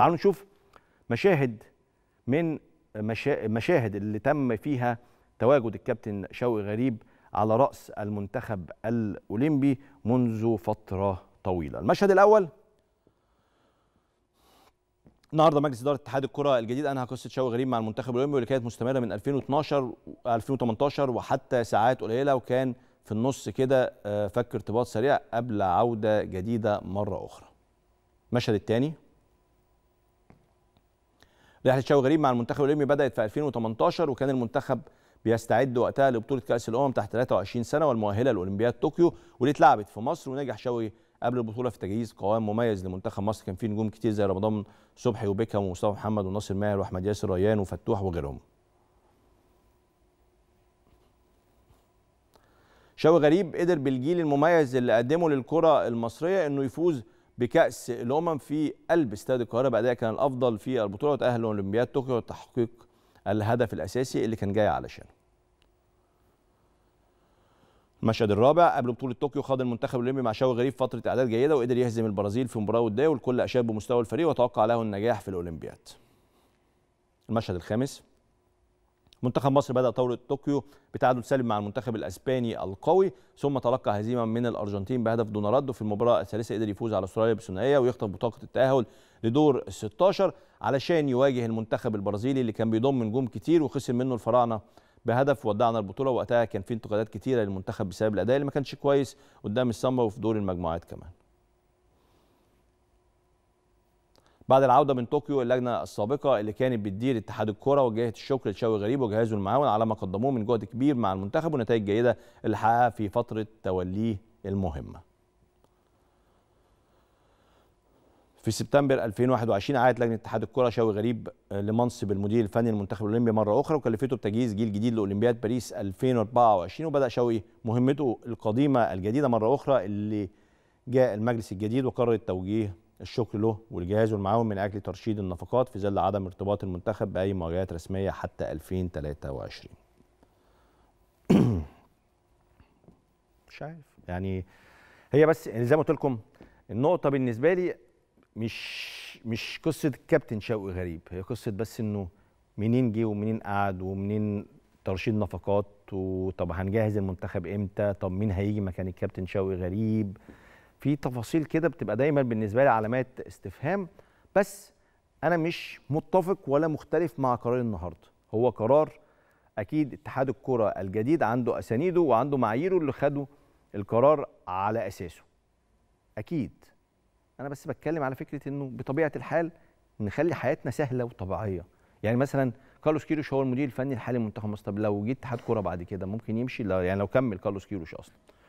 تعالوا نشوف مشاهد من مشاهد اللي تم فيها تواجد الكابتن شوقي غريب على رأس المنتخب الأولمبي منذ فترة طويلة المشهد الأول النهارده مجلس اداره اتحاد الكره الجديد انهى قصه شوقي غريب مع المنتخب الاولمبي واللي كانت مستمره من 2012 2018 وحتى ساعات قليله وكان في النص كده آه، فك ارتباط سريع قبل عوده جديده مره اخرى المشهد الثاني رحله شاوي غريب مع المنتخب الاولمبي بدات في 2018 وكان المنتخب بيستعد وقتها لبطوله كاس الامم تحت 23 سنه والمؤهله لاولمبياد طوكيو واللي اتلعبت في مصر ونجح شوقي قبل البطوله في تجهيز قوام مميز لمنتخب مصر كان فيه نجوم كتير زي رمضان صبحي وبيكهام ومصطفى محمد وناصر ماهر واحمد ياسر ريان وفتوح وغيرهم شوقي غريب قدر بالجيل المميز اللي قدمه للكره المصريه انه يفوز بكاس الامم في قلب استاد القاهره بعدها كان الافضل في البطوله وتاهل اولمبياد طوكيو لتحقيق الهدف الاساسي اللي كان جاي علشانه المشهد الرابع قبل بطوله طوكيو خاض المنتخب الاولمبي مع شاوي غريب فتره اعداد جيده وقدر يهزم البرازيل في مباراه وديه والكل اشاد بمستوى الفريق وتوقع له النجاح في الاولمبياد المشهد الخامس منتخب مصر بدا طورة طوكيو بتعادل سالب مع المنتخب الاسباني القوي ثم تلقى هزيمه من الارجنتين بهدف دوناردو في المباراه الثالثه قدر يفوز على استراليا بثنائية ويخطف بطاقه التاهل لدور 16 علشان يواجه المنتخب البرازيلي اللي كان بيضم نجوم كتير وخسر منه الفراعنه بهدف ودعنا البطوله وقتها كان في انتقادات كتيره للمنتخب بسبب الاداء اللي ما كانش كويس قدام السمبا وفي دور المجموعات كمان بعد العوده من طوكيو اللجنه السابقه اللي كانت بتدير اتحاد الكره وجهت الشكر لشوقي غريب وجهازه المعاون على ما قدموه من جهد كبير مع المنتخب ونتائج جيده اللي حققها في فتره توليه المهمه. في سبتمبر 2021 عادت لجنه اتحاد الكره شوقي غريب لمنصب المدير الفني للمنتخب الاولمبي مره اخرى وكلفته بتجهيز جيل جديد لاولمبياد باريس 2024 وبدا شوقي مهمته القديمه الجديده مره اخرى اللي جاء المجلس الجديد وقرر التوجيه الشكر له والجهاز والمعاون من اجل ترشيد النفقات في ظل عدم ارتباط المنتخب باي مواجهات رسميه حتى 2023 مش عارف يعني هي بس يعني زي ما قلت لكم النقطه بالنسبه لي مش مش قصه كابتن شوقي غريب هي قصه بس انه منين جه ومنين قعد ومنين ترشيد نفقات وطب هنجهز المنتخب امتى طب مين هيجي مكان الكابتن شوقي غريب في تفاصيل كده بتبقى دايما بالنسبه لي علامات استفهام بس انا مش متفق ولا مختلف مع قرار النهارده هو قرار اكيد اتحاد الكره الجديد عنده اسانيده وعنده معاييره اللي خدوا القرار على اساسه اكيد انا بس بتكلم على فكره انه بطبيعه الحال نخلي حياتنا سهله وطبيعيه يعني مثلا كارلوس كيروش هو المدير الفني الحالي لمنتخب مصر طب لو جه اتحاد كوره بعد كده ممكن يمشي يعني لو كمل كارلوس كيروش اصلا